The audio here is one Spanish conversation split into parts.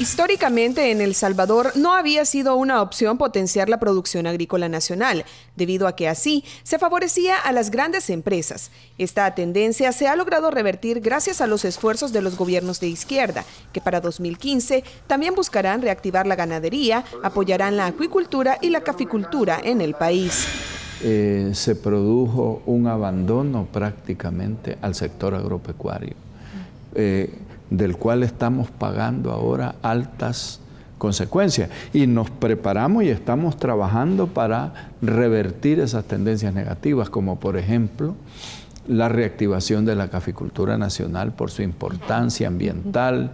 Históricamente en El Salvador no había sido una opción potenciar la producción agrícola nacional, debido a que así se favorecía a las grandes empresas. Esta tendencia se ha logrado revertir gracias a los esfuerzos de los gobiernos de izquierda, que para 2015 también buscarán reactivar la ganadería, apoyarán la acuicultura y la caficultura en el país. Eh, se produjo un abandono prácticamente al sector agropecuario. Eh, del cual estamos pagando ahora altas consecuencias. Y nos preparamos y estamos trabajando para revertir esas tendencias negativas, como por ejemplo la reactivación de la caficultura nacional por su importancia ambiental.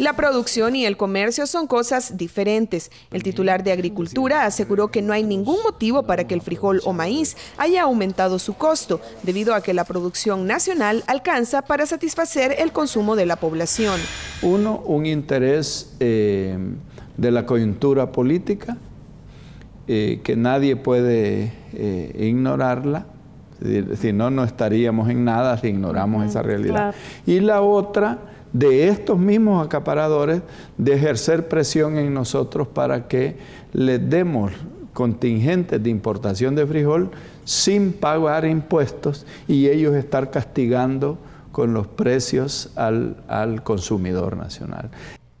La producción y el comercio son cosas diferentes. El titular de Agricultura aseguró que no hay ningún motivo para que el frijol o maíz haya aumentado su costo, debido a que la producción nacional alcanza para satisfacer el consumo de la población. Uno, un interés eh, de la coyuntura política, eh, que nadie puede eh, ignorarla. Si no, no estaríamos en nada si ignoramos esa realidad. Y la otra de estos mismos acaparadores de ejercer presión en nosotros para que les demos contingentes de importación de frijol sin pagar impuestos y ellos estar castigando con los precios al, consumidor nacional.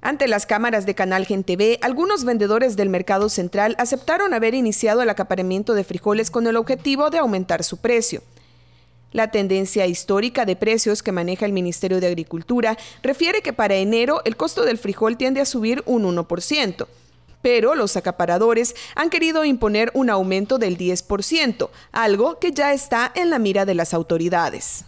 Ante las cámaras de Canal Gente TV, algunos vendedores del mercado central aceptaron haber iniciado el acaparamiento de frijoles con el objetivo de aumentar su precio. La tendencia histórica de precios que maneja el Ministerio de Agricultura refiere que para enero el costo del frijol tiende a subir un 1% pero los acaparadores han querido imponer un aumento del 10%, algo que ya está en la mira de las autoridades.